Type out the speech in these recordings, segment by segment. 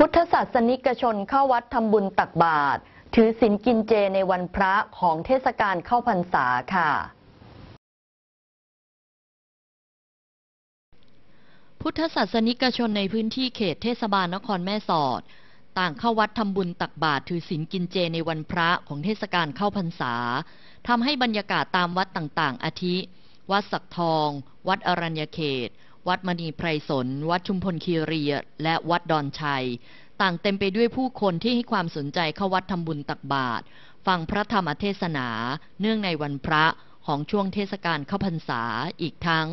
พุทธศาสนิกชนเข้าวัดทำบุญตักบาตรถือศีลกินเจในวันพระของเทศกาลเข้าพรรษาค่ะ พุทธศาสนิกชนในพื้นที่เขตเทศบาลนครแม่สอด ต่างเข้าวัดทำบุญตักบาตรถือศีลกินเจในวันพระของเทศกาลเข้าพรรษาทำให้บรรยากาศตามวัดต่างๆอาทิ วัดสักทอง วัดอรัญญเขตวัดมณีไพรสน วัดชุมพลคีรีและวัดดอนชัย ต่างเต็มไปด้วยผู้คนที่ให้ความสนใจเข้าวัดทำบุญตักบาตรฟังพระธรรมเทศนา เนื่องในวันพระของช่วงเทศกาลเข้าพรรษาอีกทั้ง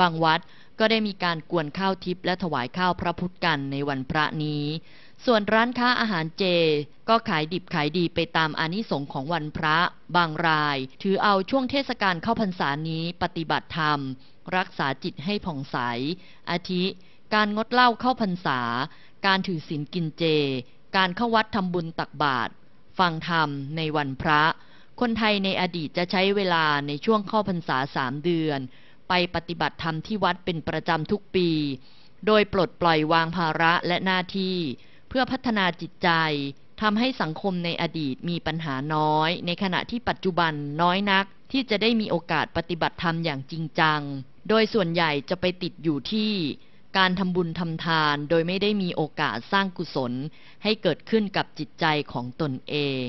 บางวัดก็ได้มีการกวนข้าวทิพย์และถวายข้าวพระพุทธกันในวันพระนี้ ส่วนร้านค้าอาหารเจก็ขายดิบขายดีไปตามอานิสงของวันพระบางราย ถือเอาช่วงเทศกาลเข้าพรรษานี้ปฏิบัติธรรม รักษาจิตให้ผ่องใสอาทิการงดเหล้าเข้าพรรษา การถือศีลกินเจ การเข้าวัดทำบุญตักบาตรฟังธรรมในวันพระคนไทยในอดีตจะใช้เวลาในช่วงเข้าพรรษาสามเดือน ไปปฏิบัติธรรมที่วัดเป็นประจำทุกปี โดยปลดปล่อยวางภาระและหน้าที่ เพื่อพัฒนาจิตใจ ทำให้สังคมในอดีตมีปัญหาน้อย ในขณะที่ปัจจุบันน้อยนักที่จะได้มีโอกาสปฏิบัติธรรมอย่างจริงจัง โดยส่วนใหญ่จะไปติดอยู่ที่การทำบุญทำทาน โดยไม่ได้มีโอกาสสร้างกุศลให้เกิดขึ้นกับจิตใจของตนเอง